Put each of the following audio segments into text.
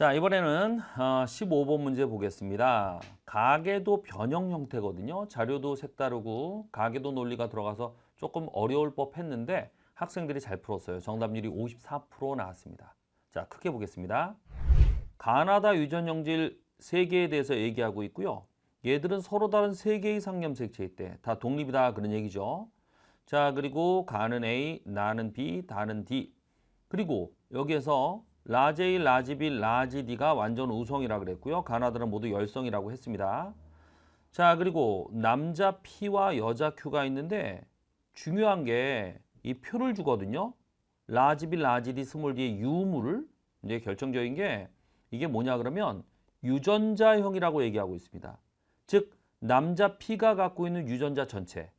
자 이번에는 15번 어, 문제 보겠습니다. 가계도 변형 형태거든요. 자료도 색다르고 가계도 논리가 들어가서 조금 어려울 법 했는데 학생들이 잘 풀었어요. 정답률이 54% 나왔습니다. 자 크게 보겠습니다. 가나다 유전 형질 3개에 대해서 얘기하고 있고요. 얘들은 서로 다른 3개의 상염색체일 때 다 독립이다 그런 얘기죠. 자 그리고 가는 A, 나는 B, 다는 D 그리고 여기에서 라제이, 라지비, 라지디가 완전 우성이라 그랬고요. 가나들은 모두 열성이라고 했습니다. 자 그리고 남자 P와 여자 Q가 있는데 중요한 게 이 표를 주거든요. 라지비, 라지디, 스몰 디의 유물을 이제 결정적인 게 이게 뭐냐 그러면 유전자형이라고 얘기하고 있습니다. 즉 남자 P가 갖고 있는 유전자 전체의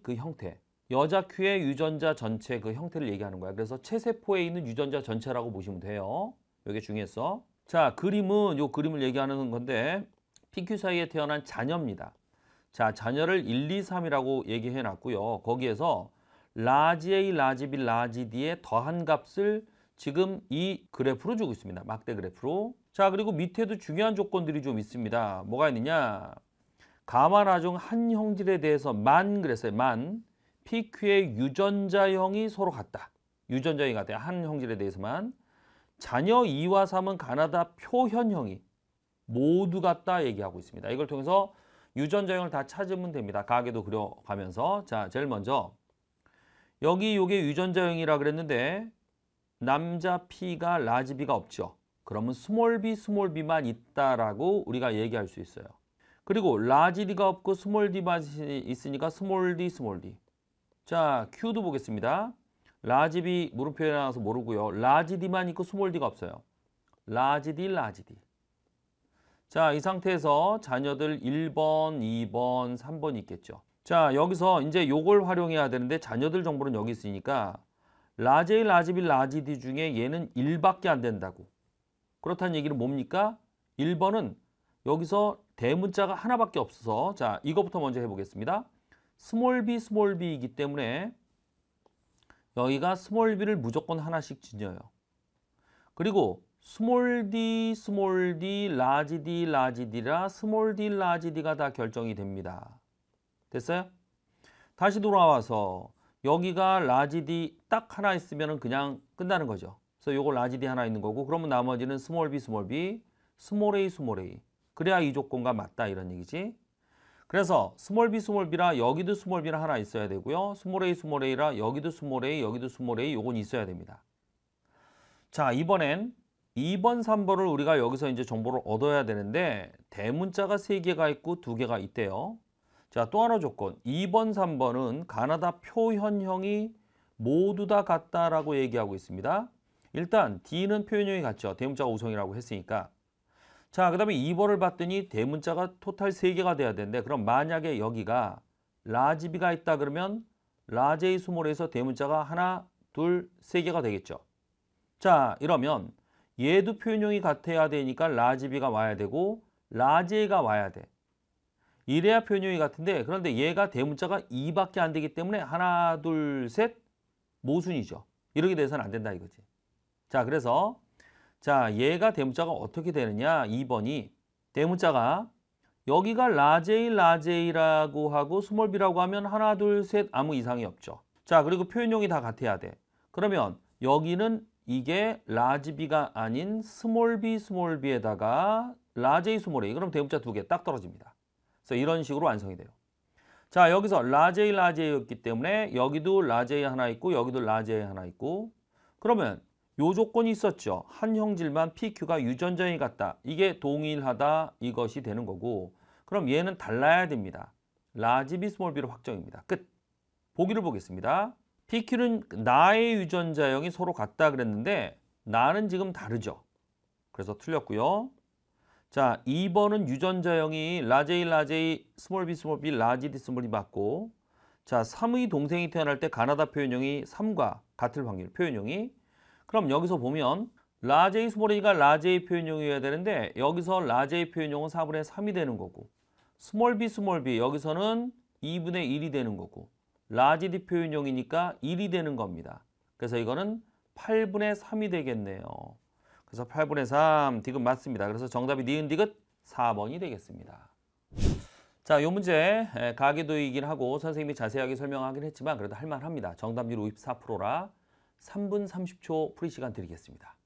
그 형태 여자 큐의 유전자 전체 그 형태를 얘기하는 거야. 그래서 체세포에 있는 유전자 전체라고 보시면 돼요. 이게 중요했어. 자, 그림은 요 그림을 얘기하는 건데 PQ 사이에 태어난 자녀입니다. 자, 자녀를 1, 2, 3이라고 얘기해 놨고요. 거기에서 라지 A, 라지 B, 라지 D의 더한 값을 지금 이 그래프로 주고 있습니다. 막대 그래프로. 자, 그리고 밑에도 중요한 조건들이 좀 있습니다. 뭐가 있느냐? 가마 라중한 형질에 대해서 만 그랬어요. 만. PQ의 유전자형이 서로 같다. 유전자형이 같아요. 한 형질에 대해서만. 자녀 2와 3은 가나다 표현형이 모두 같다 얘기하고 있습니다. 이걸 통해서 유전자형을 다 찾으면 됩니다. 가게도 그려가면서 자 제일 먼저 여기 요게 유전자형이라 그랬는데 남자 P가 라지 B가 없죠. 그러면 스몰 B, 스몰 B만 있다라고 우리가 얘기할 수 있어요. 그리고 라지 D가 없고 스몰 D만 있으니까 스몰 D, 스몰 D. 자, Q도 보겠습니다. 라지 비 물음표에 나와서 모르고요. 라지 디만 있고 스몰 디가 없어요. 라지 디 라지 디 자, 이 상태에서 자녀들 1번, 2번, 3번 있겠죠. 자, 여기서 이제 요걸 활용해야 되는데 자녀들 정보는 여기 있으니까 라지 A, 라지 B, 라지 디 중에 얘는 1밖에 안 된다고. 그렇다는 얘기는 뭡니까? 1번은 여기서 대문자가 하나밖에 없어서 자, 이것부터 먼저 해보겠습니다. 스몰 b 스몰 b이기 때문에 여기가 스몰 b를 무조건 하나씩 지녀요. 그리고 스몰 d, 스몰 d, 라지 d, 라지 d라 스몰 d, 라지 d가 다 결정이 됩니다. 됐어요? 다시 돌아와서 여기가 라지 d 딱 하나 있으면 그냥 끝나는 거죠. 그래서 요거 라지 d 하나 있는 거고 그러면 나머지는 스몰 b, 스몰 b, 스몰 a, 스몰 a. 그래야 이 조건과 맞다 이런 얘기지. 그래서 스몰 b 스몰 b라 여기도 스몰 b라 하나 있어야 되고요. 스몰 a 스몰 a라 여기도 스몰 a 여기도 스몰 a 요건 있어야 됩니다. 자 이번엔 2번 3번을 우리가 여기서 이제 정보를 얻어야 되는데 대문자가 3개가 있고 2개가 있대요. 자또 하나 조건 2번 3번은 가나다 표현형이 모두 다 같다라고 얘기하고 있습니다. 일단 D는 표현형이 같죠. 대문자가 우성이라고 했으니까 자, 그 다음에 2번을 봤더니 대문자가 토탈 3개가 돼야 되는데 그럼 만약에 여기가 라지비가 있다 그러면 라제이 수몰에서 대문자가 하나, 둘, 세 개가 되겠죠. 자, 이러면 얘도 표현형이 같아야 되니까 라지비가 와야 되고 라제이가 와야 돼. 이래야 표현형이 같은데 그런데 얘가 대문자가 2밖에 안 되기 때문에 하나, 둘, 셋 모순이죠. 이렇게 돼서는 안 된다 이거지. 자, 그래서 자, 얘가 대문자가 어떻게 되느냐? 2번이 대문자가 여기가 라제이 라제이라고 하고 스몰비라고 하면 하나 둘셋 아무 이상이 없죠. 자 그리고 표현용이 다 같아야 돼. 그러면 여기는 이게 라지비가 아닌 스몰비 스몰비에다가 라제이 스몰이 그럼 대문자 두 개 딱 떨어집니다. 그래서 이런 식으로 완성이 돼요. 자 여기서 라제이 라제이였기 때문에 여기도 라제이 하나 있고 여기도 라제이 하나 있고 그러면 요 조건이 있었죠. 한 형질만 PQ가 유전자인 같다. 이게 동일하다 이것이 되는 거고 그럼 얘는 달라야 됩니다. 라지 비 스몰 비로 확정입니다. 끝. 보기를 보겠습니다. PQ는 나의 유전자형이 서로 같다 그랬는데 나는 지금 다르죠. 그래서 틀렸고요. 자, 2번은 유전자형이 라제이 라제이 스몰 비 스몰 비 라지 디스몰비 맞고 자, 3의 동생이 태어날 때 가나다 표현형이 3과 같을 확률 표현형이 그럼 여기서 보면 라제이 스몰이가 라제이 표현용이어야 되는데 여기서 라제이 표현용은 4분의 3이 되는 거고 스몰 b 스몰 b 여기서는 2분의 1이 되는 거고 라지 디표현용이니까 1이 되는 겁니다. 그래서 이거는 8분의 3이 되겠네요. 그래서 8분의 3 디귿 맞습니다. 그래서 정답이 니은 디귿 4번이 되겠습니다. 자, 이 문제 가계도이긴 하고 선생님이 자세하게 설명하긴 했지만 그래도 할만합니다. 정답률 54%라 3분 30초 프리 시간 드리겠습니다.